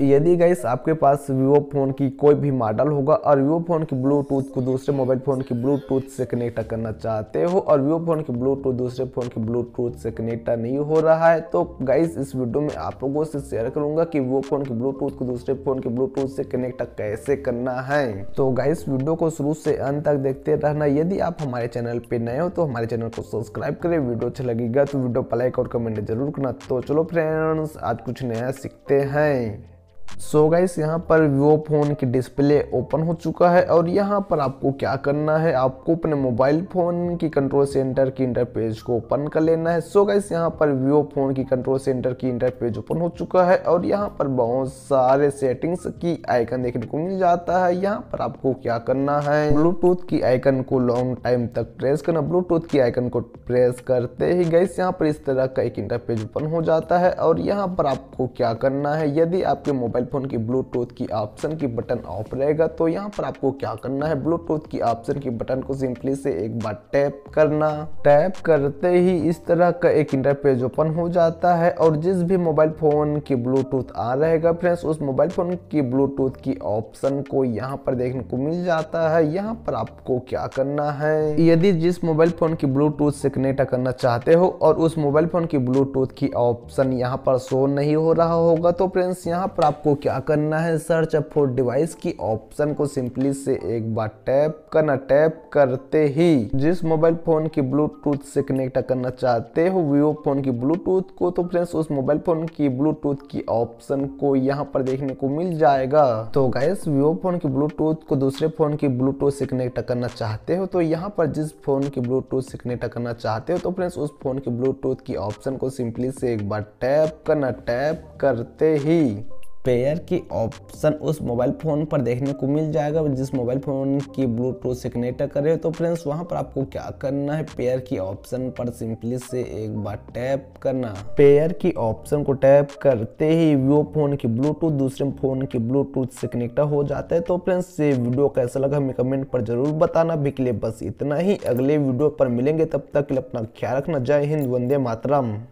यदि गाइस आपके पास Vivo phone की कोई भी मॉडल होगा और वीवो फ़ोन की ब्लूटूथ को दूसरे मोबाइल फ़ोन की ब्लूटूथ से कनेक्ट करना चाहते हो और वीवो फ़ोन की ब्लूटूथ दूसरे फ़ोन की ब्लूटूथ से कनेक्ट नहीं हो रहा है तो गाइस इस वीडियो में आप लोगों से शेयर करूंगा कि वीवो फ़ोन की ब्लूटूथ को दूसरे फ़ोन की ब्लूटूथ से कनेक्ट कैसे करना है तो गाइस वीडियो को शुरू से अंत तक देखते रहना यदि आप हमारे चैनल पर नए हो तो हमारे चैनल को सब्सक्राइब करें वीडियो अच्छा लगेगा तो वीडियो पर लाइक और कमेंट जरूर करना तो चलो फ्रेंड्स आज कुछ नया सीखते हैं सो so गाइस यहाँ पर वीवो फ़ोन की डिस्प्ले ओपन हो चुका है और यहाँ पर आपको क्या करना है आपको अपने मोबाइल फ़ोन की कंट्रोल सेंटर की इंटरपेज को ओपन कर लेना है सो so गाइस यहाँ पर वीवो फ़ोन की कंट्रोल सेंटर की इंटरपेज ओपन हो चुका है और यहाँ पर बहुत सारे सेटिंग्स की आइकन देखने को मिल जाता है यहाँ पर आपको क्या करना है ब्लूटूथ की आइकन को लॉन्ग टाइम तक प्रेस करना ब्लूटूथ की आइकन को प्रेस करते ही गैस यहाँ पर इस तरह का एक इंटरपेज ओपन हो जाता है और यहाँ पर आपको क्या करना है यदि आपके मोबाइल हेडफोन की ब्लूटूथ की ऑप्शन की बटन ऑफ रहेगा तो यहाँ पर आपको क्या करना है ब्लूटूथ की ऑप्शन की बटन को सिंपली से एक बार टैप करना टैप करते ही इस तरह का एक इंटरपेज ओपन हो जाता है और जिस भी मोबाइल फोन की ब्लूटूथ आ रहेगा फ्रेंड्स उस मोबाइल फोन की ब्लूटूथ की ऑप्शन को यहाँ पर देखने को मिल जाता है यहाँ पर आपको क्या करना है यदि जिस मोबाइल फोन की ब्लूटूथ से कनेक्ट करना चाहते हो और उस मोबाइल फोन की ब्लूटूथ की ऑप्शन यहाँ पर शो नहीं हो रहा होगा तो फ्रेंड्स यहाँ पर आपको क्या करना है सर्च अप फॉर डिवाइस की ऑप्शन को सिंपली से एक बार टैप करना टैप करते ही जिस मोबाइल फोन की ब्लूटूथ से कनेक्ट करना चाहते हो वीवो फोन की ब्लूटूथ को तो फ्रेंड्स उस मोबाइल फोन की ब्लूटूथ की ऑप्शन को यहाँ पर देखने को मिल जाएगा तो गैस वीवो फोन की ब्लूटूथ को दूसरे फोन की ब्लूटूथ से कनेक्ट करना चाहते हो तो यहाँ पर जिस फोन की ब्लूटूथ से कनेक्ट करना चाहते हो तो फ्रेंड्स उस फोन की ब्लूटूथ की ऑप्शन को सिंपली से एक बार टैप करना टैप करते ही पेयर की ऑप्शन उस मोबाइल फ़ोन पर देखने को मिल जाएगा जिस मोबाइल फ़ोन की ब्लूटूथ से कनेक्ट कर रहे हो तो फ्रेंड्स वहां पर आपको क्या करना है पेयर की ऑप्शन पर सिंपली से एक बार टैप करना पेयर की ऑप्शन को टैप करते ही वो फ़ोन की ब्लूटूथ दूसरे फ़ोन की ब्लूटूथ से कनेक्ट हो जाता है तो फ्रेंड्स ये वीडियो कैसा लगा हमें कमेंट पर ज़रूर बताना भी के लिए बस इतना ही अगले वीडियो पर मिलेंगे तब तक अपना ख्याल रखना जय हिंद वंदे मातरम